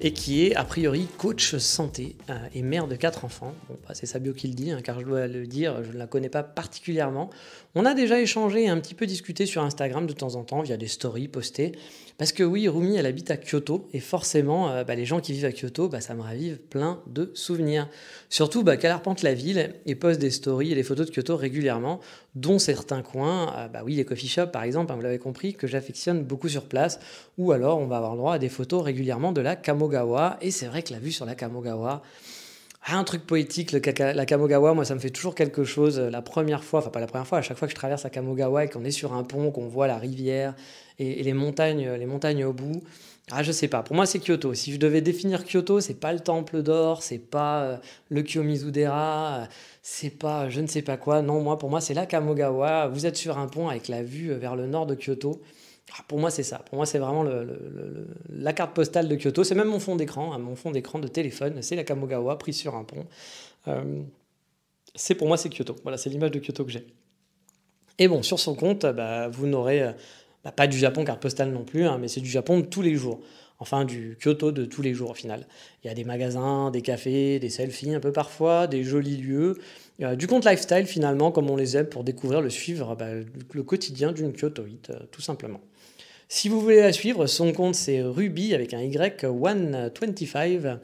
et qui est a priori coach santé euh, et mère de quatre enfants. Bah, c'est sa bio qui le dit, hein, car je dois le dire, je ne la connais pas particulièrement. On a déjà échangé et un petit peu discuté sur Instagram de temps en temps via des stories postées. Parce que oui, Rumi, elle habite à Kyoto, et forcément, euh, bah, les gens qui vivent à Kyoto, bah, ça me ravive plein de souvenirs. Surtout bah, qu'elle arpente la ville et poste des stories et des photos de Kyoto régulièrement, dont certains coins, euh, bah oui, les coffee shops par exemple, hein, vous l'avez compris, que j'affectionne beaucoup sur place, ou alors on va avoir le droit à des photos régulièrement de la Kamogawa, et c'est vrai que la vue sur la Kamogawa, ah, un truc poétique, la Kamogawa, moi ça me fait toujours quelque chose. Euh, la première fois, enfin pas la première fois, à chaque fois que je traverse la Kamogawa et qu'on est sur un pont, qu'on voit la rivière et, les montagnes, euh, les montagnes au bout. Ah, je sais pas. Pour moi, c'est Kyoto. Si je devais définir Kyoto, c'est pas le temple d'or, c'est pas euh, le Kiyomizudera, c'est pas je ne sais pas quoi. Non, moi, pour moi, c'est la Kamogawa. Vous êtes sur un pont avec la vue vers le nord de Kyoto. Ah, pour moi, c'est ça. Pour moi, c'est vraiment la carte postale de Kyoto. C'est même mon fond d'écran, hein, mon fond d'écran de téléphone. C'est la Kamogawa prise sur un pont. Euh, c'est pour moi, c'est Kyoto. Voilà, c'est l'image de Kyoto que j'ai. Et bon, sur son compte, euh, bah, vous n'aurez euh, bah, pas du Japon carte postale non plus, hein, mais c'est du Japon de tous les jours. Enfin, du Kyoto de tous les jours au final. Il y a des magasins, des cafés, des selfies un peu parfois, des jolis lieux. du compte lifestyle finalement, comme on les aime, pour découvrir, le suivre, bah, le quotidien d'une Kyotoïte, tout simplement. Si vous voulez la suivre, son compte c'est Ruby avec un Y125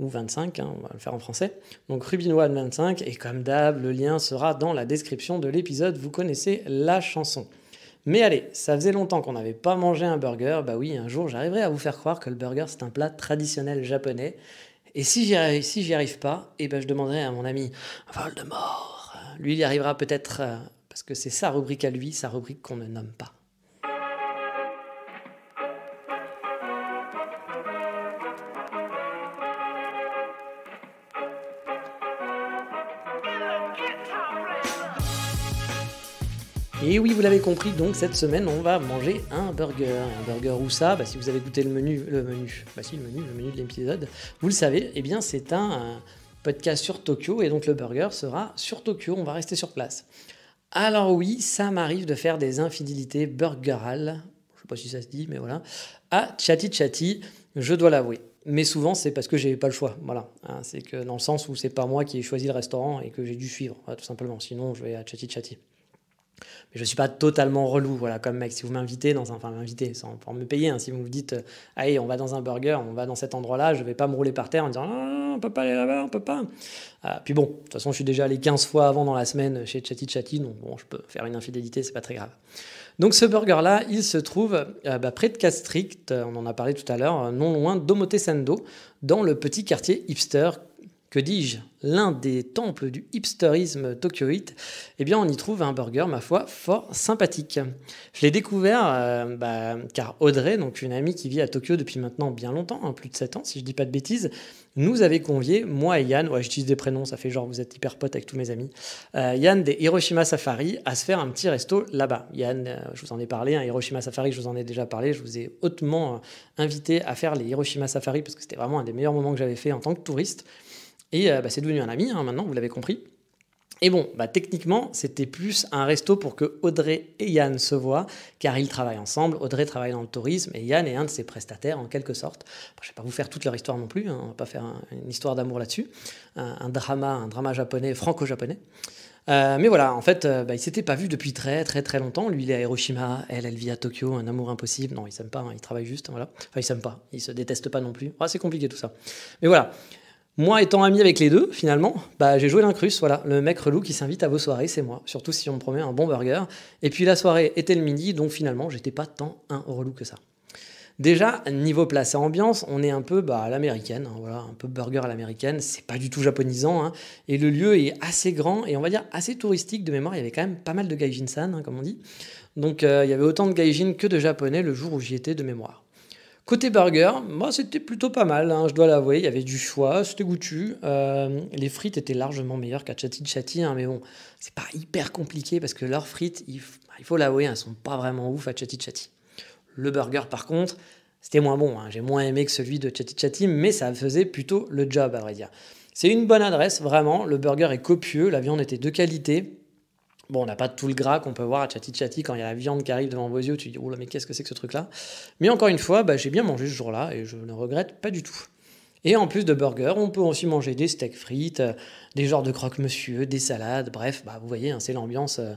ou 25, hein, on va le faire en français. Donc vingt 125 et comme d'hab, le lien sera dans la description de l'épisode, vous connaissez la chanson. Mais allez, ça faisait longtemps qu'on n'avait pas mangé un burger, bah oui, un jour j'arriverai à vous faire croire que le burger c'est un plat traditionnel japonais. Et si j'y arrive, pas, eh ben je demanderai à mon ami Voldemort. Lui, il y arrivera peut-être, euh, parce que c'est sa rubrique à lui, sa rubrique qu'on ne nomme pas. Et oui, vous l'avez compris, donc cette semaine, on va manger un burger. Un burger ou ça bah, Si vous avez goûté le menu, le menu, bah, le menu, le menu de l'épisode, vous le savez, eh bien c'est un, podcast sur Tokyo et donc le burger sera sur Tokyo. On va rester sur place. Alors oui, ça m'arrive de faire des infidélités burgerales. Je sais pas si ça se dit, mais voilà. À Chatty Chatty, je dois l'avouer mais souvent c'est parce que j'ai pas le choix. Voilà, hein, c'est que dans le sens où c'est pas moi qui ai choisi le restaurant et que j'ai dû suivre, tout simplement. Sinon, je vais à Chatty Chatty. Mais je ne suis pas totalement relou, voilà, comme mec. Si vous m'invitez dans un. Enfin, m'invitez, sans pour me payer. Hein. si vous me dites, euh, allez, on va dans un burger, on va dans cet endroit-là, je ne vais pas me rouler par terre en disant, ah, on peut pas aller là-bas, on peut pas. Euh, puis bon, de toute façon, je suis déjà allé 15 fois avant dans la semaine chez Chatty Chatty, donc bon, je peux faire une infidélité, c'est pas très grave. Donc ce burger-là, il se trouve euh, bah, près de Castrict, on en a parlé tout à l'heure, non loin d'Omotesando, dans le petit quartier hipster que dis-je, l'un des temples du hipsterisme tokyoïte, eh bien on y trouve un burger, ma foi, fort sympathique. Je l'ai découvert euh, bah, car Audrey, donc une amie qui vit à Tokyo depuis maintenant bien longtemps, hein, plus de 7 ans si je ne dis pas de bêtises, nous avait convié, moi et Yann, ouais j'utilise des prénoms, ça fait genre vous êtes hyper potes avec tous mes amis, euh, Yann des Hiroshima Safari à se faire un petit resto là-bas. Yann, euh, je vous en ai parlé, un hein, Hiroshima Safari, je vous en ai déjà parlé, je vous ai hautement invité à faire les Hiroshima Safari parce que c'était vraiment un des meilleurs moments que j'avais fait en tant que touriste. Et euh, bah, c'est devenu un ami hein, maintenant, vous l'avez compris. Et bon, bah, techniquement, c'était plus un resto pour que Audrey et Yann se voient, car ils travaillent ensemble. Audrey travaille dans le tourisme et Yann est un de ses prestataires en quelque sorte. je ne vais pas vous faire toute leur histoire non plus, hein, on ne va pas faire une histoire d'amour là-dessus. Un, drama, un drama japonais, franco-japonais. Euh, mais voilà, en fait, euh, bah, ils ne s'étaient pas vus depuis très très très longtemps. Lui, il est à Hiroshima, elle, elle vit à Tokyo, un amour impossible. Non, ils s'aiment pas, hein, ils travaillent juste, voilà. Enfin, ils s'aiment pas, ils se détestent pas non plus. Oh, c'est compliqué tout ça. Mais voilà, moi, étant ami avec les deux, finalement, bah, j'ai joué l'incrus, voilà, le mec relou qui s'invite à vos soirées, c'est moi, surtout si on me promet un bon burger. Et puis la soirée était le midi, donc finalement, j'étais pas tant un relou que ça. Déjà, niveau place et ambiance, on est un peu bah, à l'américaine, hein, voilà, un peu burger à l'américaine, c'est pas du tout japonisant, hein. et le lieu est assez grand et on va dire assez touristique de mémoire, il y avait quand même pas mal de gaijin-san, hein, comme on dit. Donc euh, il y avait autant de gaijin que de japonais le jour où j'y étais de mémoire. Côté burger, moi c'était plutôt pas mal, hein, je dois l'avouer, il y avait du choix, c'était goûtu. Euh, les frites étaient largement meilleures qu'à Chati Chati, hein, mais bon, c'est pas hyper compliqué parce que leurs frites, il, bah, faut l'avouer, elles hein, sont pas vraiment ouf à Chati Chati. Le burger par contre, c'était moins bon, j'ai moins aimé que celui de Chati Chati, mais ça faisait plutôt le job à vrai dire. C'est une bonne adresse, vraiment, le burger est copieux, la viande était de qualité, Bon, on n'a pas tout le gras qu'on peut voir à Chati Chati quand il y a la viande qui arrive devant vos yeux, tu te dis, oula, mais qu'est-ce que c'est que ce truc-là Mais encore une fois, bah, j'ai bien mangé ce jour-là et je ne regrette pas du tout. Et en plus de burgers, on peut aussi manger des steaks frites, euh, des genres de croque-monsieur, des salades, bref, bah, vous voyez, hein, c'est l'ambiance, euh,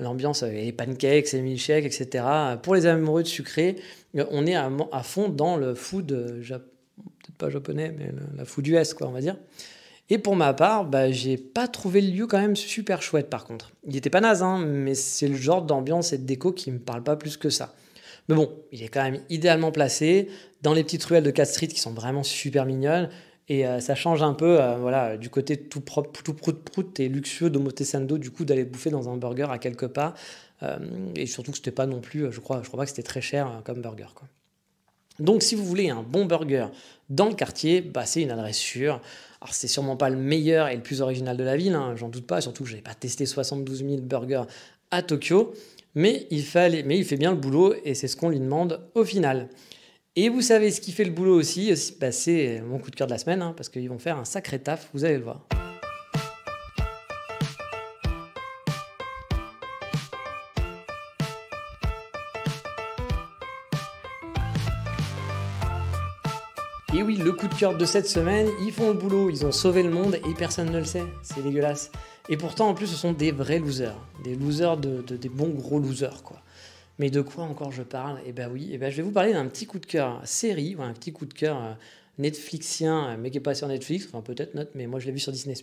l'ambiance, avec euh, les pancakes, les milkshakes, etc. Pour les amoureux de sucré, on est à, fond dans le food, peut-être pas japonais, mais la food US, quoi, on va dire. Et pour ma part, bah, j'ai pas trouvé le lieu quand même super chouette par contre. Il était pas naze, hein, mais c'est le genre d'ambiance et de déco qui me parle pas plus que ça. Mais bon, il est quand même idéalement placé dans les petites ruelles de 4 qui sont vraiment super mignonnes. Et euh, ça change un peu euh, voilà, du côté tout propre, tout prout-prout et luxueux de Motesando, du coup, d'aller bouffer dans un burger à quelques pas. Euh, et surtout que c'était pas non plus, je crois, je crois pas que c'était très cher comme burger. Quoi. Donc, si vous voulez un bon burger dans le quartier, bah, c'est une adresse sûre. Alors, c'est sûrement pas le meilleur et le plus original de la ville, hein, j'en doute pas, surtout que n'ai pas testé 72 000 burgers à Tokyo, mais il, mais il fait bien le boulot et c'est ce qu'on lui demande au final. Et vous savez ce qui fait le boulot aussi, euh, bah, c'est mon coup de cœur de la semaine, hein, parce qu'ils vont faire un sacré taf, vous allez le voir. coup de cœur de cette semaine, ils font le boulot, ils ont sauvé le monde et personne ne le sait. C'est dégueulasse. Et pourtant, en plus, ce sont des vrais losers. Des losers, de, des bons gros losers, quoi. Mais de quoi encore je parle Eh ben oui, eh ben je vais vous parler d'un petit coup de cœur série, un petit coup de cœur euh, Netflixien, euh, mais qui est pas sur Netflix, enfin peut-être note, mais moi je l'ai vu sur Disney+.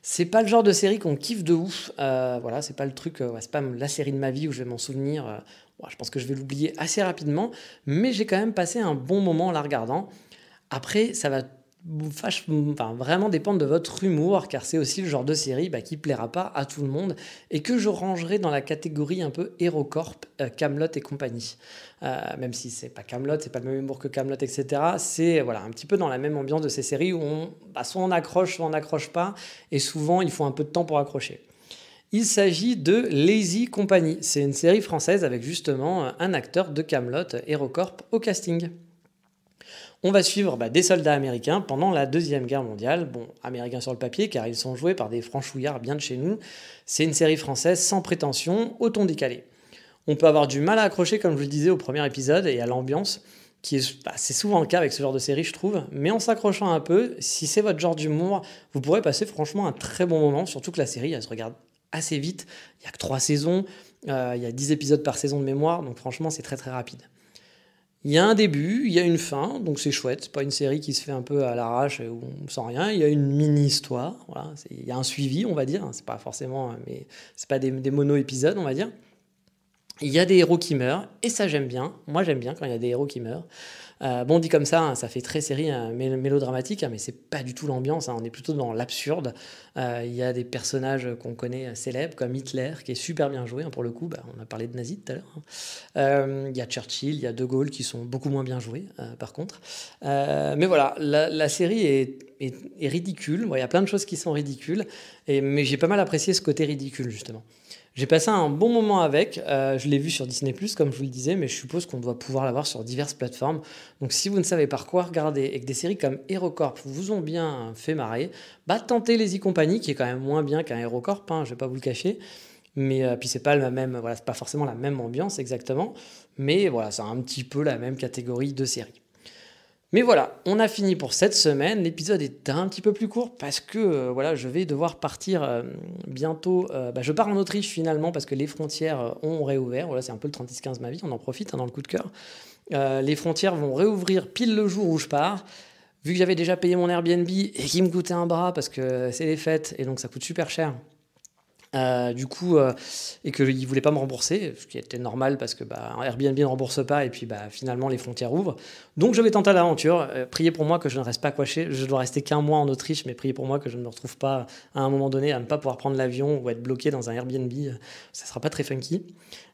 C'est pas le genre de série qu'on kiffe de ouf. Euh, voilà, c'est pas le truc, c'est pas la série de ma vie où je vais m'en souvenir. je pense que je vais l'oublier assez rapidement, mais j'ai quand même passé un bon moment en la regardant. Après, ça va vraiment dépendre de votre humour, car c'est aussi le genre de série qui bah, qui plaira pas à tout le monde et que je rangerai dans la catégorie un peu Hérocorp, euh, Camelot et compagnie. Euh, même si c'est pas Camelot, c'est pas le même humour que Camelot, etc. C'est voilà un petit peu dans la même ambiance de ces séries où on, bah, soit on accroche, soit on n'accroche pas, et souvent il faut un peu de temps pour accrocher. Il s'agit de Lazy Company. C'est une série française avec justement euh, un acteur de Camelot, Hérocorp, au casting. On va suivre bah, des soldats américains pendant la Deuxième Guerre mondiale. Bon, américains sur le papier, car ils sont joués par des franchouillards bien de chez nous. C'est une série française sans prétention, au ton décalé. On peut avoir du mal à accrocher, comme je le disais au premier épisode, et à l'ambiance, qui est bah, souvent le cas avec ce genre de série, je trouve. Mais en s'accrochant un peu, si c'est votre genre d'humour, vous pourrez passer franchement un très bon moment, surtout que la série, elle se regarde assez vite. Il n'y a que trois saisons, euh, il y a 10 épisodes par saison de mémoire, donc franchement, c'est très très rapide. Il y a un début, il y a une fin, donc c'est chouette. C'est pas une série qui se fait un peu à l'arrache où on sent rien. Il y a une mini-histoire, voilà. il y a un suivi, on va dire. Hein, c'est pas forcément, euh, mais c'est pas des, des mono-épisodes, on va dire. Il y a des héros qui meurent, et ça j'aime bien. Moi j'aime bien quand il y a des héros qui meurent. Euh, bon, dit comme ça, hein, ça fait très série hein, mélodramatique, hein, mais c'est pas du tout l'ambiance. on est plutôt dans l'absurde. Il euh, y a des personnages qu'on connaît célèbres, comme Hitler, qui est super bien joué. pour le coup, bah, on a parlé de nazis tout à l'heure. Il euh, y a Churchill, il y a De Gaulle, qui sont beaucoup moins bien joués, par contre. mais voilà, la, série est ridicule. Il y a plein de choses qui sont ridicules, mais j'ai pas mal apprécié ce côté ridicule, justement. J'ai passé un bon moment avec. Euh, je l'ai vu sur Disney, comme je vous le disais, mais je suppose qu'on doit pouvoir l'avoir sur diverses plateformes. Donc si vous ne savez par quoi regarder et que des séries comme HeroCorp vous ont bien fait marrer, bah tentez Les e company qui est quand même moins bien qu'un HeroCorp, je hein, je vais pas vous le cacher. Mais euh, puis c'est pas la même, voilà, c'est pas forcément la même ambiance exactement, mais voilà, c'est un petit peu la même catégorie de séries. Mais voilà, on a fini pour cette semaine. L'épisode est un petit peu plus court parce que euh, voilà, je vais devoir partir euh, bientôt. Euh, bah, je pars en Autriche finalement parce que les frontières ont réouvert. Voilà, c'est un peu le 36-15 ma vie, on en profite hein, dans le coup de cœur. les frontières vont réouvrir pile le jour où je pars. Vu que j'avais déjà payé mon Airbnb et qu'il me coûtait un bras parce que c'est les fêtes et donc ça coûte super cher, euh, du coup, euh, et qu'ils ne voulaient pas me rembourser, ce qui était normal parce que bah, Airbnb ne rembourse pas et puis bah, finalement les frontières ouvrent. Donc je vais tenter l'aventure. Euh, priez pour moi que je ne reste pas coché. Je dois rester qu'un mois en Autriche, mais priez pour moi que je ne me retrouve pas à un moment donné à ne pas pouvoir prendre l'avion ou être bloqué dans un Airbnb. Ça ne sera pas très funky.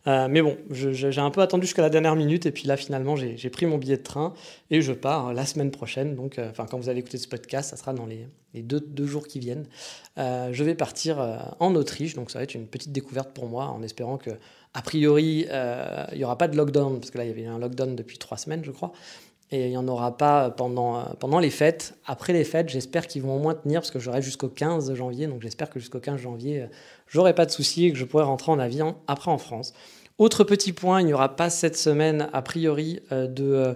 Euh, mais bon, j'ai un peu attendu jusqu'à la dernière minute et puis là finalement j'ai pris mon billet de train et je pars euh, la semaine prochaine. Donc, euh, quand vous allez écouter ce podcast, ça sera dans les, deux, jours qui viennent. je vais partir en Autriche, donc ça va être une petite découverte pour moi en espérant que, a priori, il n'y aura pas de lockdown parce que là il y avait un lockdown depuis trois semaines, je crois. Et il n'y en aura pas pendant, pendant les fêtes. Après les fêtes, j'espère qu'ils vont au moins tenir parce que j'aurai jusqu'au 15 janvier. Donc j'espère que jusqu'au 15 janvier, j'aurai pas de soucis et que je pourrai rentrer en avion après en France. Autre petit point, il n'y aura pas cette semaine, a priori, euh, de euh,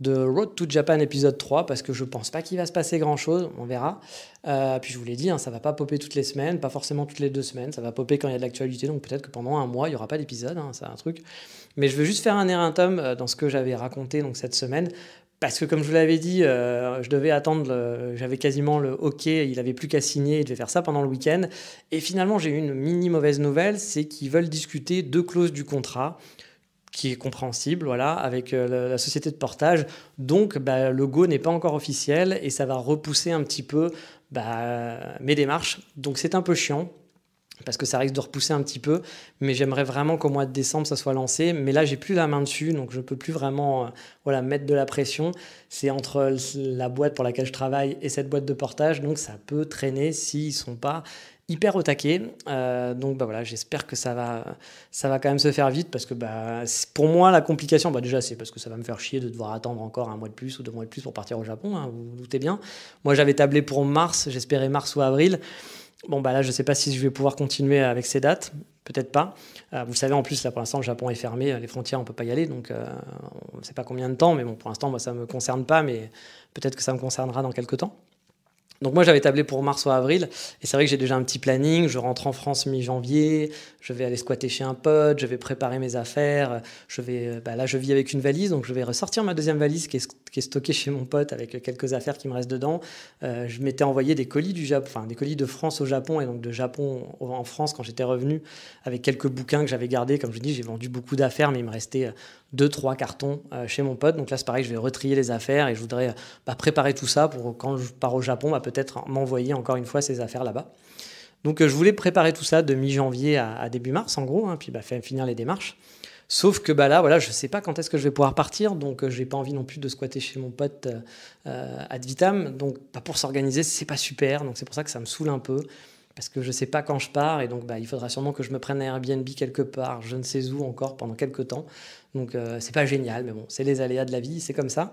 de Road to Japan épisode 3 parce que je pense pas qu'il va se passer grand chose, on verra. Euh, puis je vous l'ai dit, hein, ça va pas popper toutes les semaines, pas forcément toutes les deux semaines, ça va popper quand il y a de l'actualité, donc peut-être que pendant un mois il y aura pas d'épisode, hein, c'est un truc. Mais je veux juste faire un erratum euh, dans ce que j'avais raconté donc cette semaine parce que comme je vous l'avais dit, euh, je devais attendre, j'avais quasiment le OK, il n'avait plus qu'à signer, il devait faire ça pendant le week-end. Et finalement j'ai eu une mini mauvaise nouvelle, c'est qu'ils veulent discuter deux clauses du contrat qui est compréhensible, voilà, avec euh, la, société de portage. Donc, bah, le go n'est pas encore officiel et ça va repousser un petit peu bah, mes démarches. Donc, c'est un peu chiant parce que ça risque de repousser un petit peu, mais j'aimerais vraiment qu'au mois de décembre ça soit lancé. Mais là, j'ai plus la main dessus, donc je peux plus vraiment euh, voilà mettre de la pression. C'est entre la boîte pour laquelle je travaille et cette boîte de portage, donc ça peut traîner s'ils sont pas hyper au taquet. Euh, donc bah voilà, j'espère que ça va, ça va quand même se faire vite parce que bah, pour moi la complication, bah déjà c'est parce que ça va me faire chier de devoir attendre encore un mois de plus ou deux mois de plus pour partir au Japon. Hein, vous vous doutez bien. Moi j'avais tablé pour mars, j'espérais mars ou avril. Bon bah là je sais pas si je vais pouvoir continuer avec ces dates. Peut-être pas. Euh, vous savez, en plus, là, pour l'instant, le Japon est fermé, les frontières, on ne peut pas y aller, donc euh, on ne sait pas combien de temps, mais bon, pour l'instant, moi, ça me concerne pas, mais peut-être que ça me concernera dans quelques temps. Donc moi j'avais tablé pour mars ou avril, et c'est vrai que j'ai déjà un petit planning, je rentre en France mi-janvier, je vais aller squatter chez un pote, je vais préparer mes affaires, je vais, euh, bah là je vis avec une valise, donc je vais ressortir ma deuxième valise qui est qui est stocké chez mon pote avec quelques affaires qui me restent dedans. Euh, je m'étais envoyé des colis du Japon, des colis de France au Japon et donc de Japon en France quand j'étais revenu avec quelques bouquins que j'avais gardés. Comme je dis, j'ai vendu beaucoup d'affaires, mais il me restait euh, deux, trois cartons euh, chez mon pote. Donc là, c'est pareil, je vais retrier les affaires et je voudrais bah, préparer tout ça pour quand je pars au Japon, bah, peut-être m'envoyer encore une fois ces affaires là-bas. Donc je voulais préparer tout ça de mi-janvier à, début mars, en gros, hein, puis bah, finir les démarches. Sauf que bah là, voilà, je sais pas quand est-ce que je vais pouvoir partir, donc euh, je n'ai pas envie non plus de squatter chez mon pote euh, euh, ad vitam. Donc bah, pour s'organiser, ce n'est pas super. Donc c'est pour ça que ça me saoule un peu parce que je ne sais pas quand je pars et donc bah, il faudra sûrement que je me prenne un Airbnb quelque part, je ne sais où encore pendant quelques temps. Donc euh, c'est pas génial, mais bon, c'est les aléas de la vie, c'est comme ça.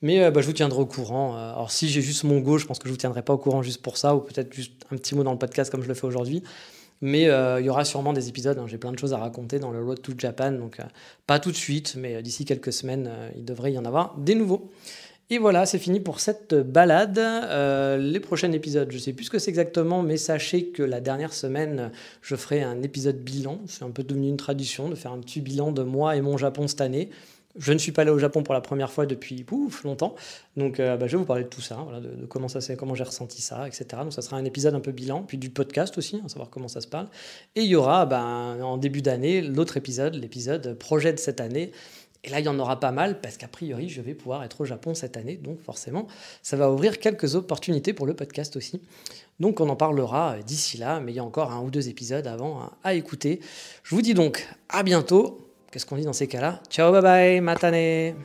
Mais bah, je vous tiendrai au courant. Alors si j'ai juste mon go, je pense que je vous tiendrai pas au courant juste pour ça ou peut-être juste un petit mot dans le podcast comme je le fais aujourd'hui. Mais euh, il y aura sûrement des épisodes. Hein. J'ai plein de choses à raconter dans le Road to Japan. Donc, euh, pas tout de suite, mais euh, d'ici quelques semaines, il devrait y en avoir des nouveaux. Et voilà, c'est fini pour cette balade. les prochains épisodes, je ne sais plus ce que c'est exactement, mais sachez que la dernière semaine, je ferai un épisode bilan. C'est un peu devenu une tradition de faire un petit bilan de moi et mon Japon cette année. Je ne suis pas allé au Japon pour la première fois depuis longtemps, donc euh, bah, je vais vous parler de tout ça, de, comment ça comment j'ai ressenti ça, etc. Donc ça sera un épisode un peu bilan, puis du podcast aussi, à hein, savoir comment ça se parle. Et il y aura bah, en début d'année l'autre épisode, l'épisode projet de cette année. Et là, il y en aura pas mal parce qu'a priori, je vais pouvoir être au Japon cette année. Donc forcément, ça va ouvrir quelques opportunités pour le podcast aussi. Donc on en parlera euh, d'ici là, mais il y a encore un ou deux épisodes avant hein, à écouter. Je vous dis donc à bientôt. Qu'est-ce qu'on dit dans ces cas-là Ciao, bye bye, matane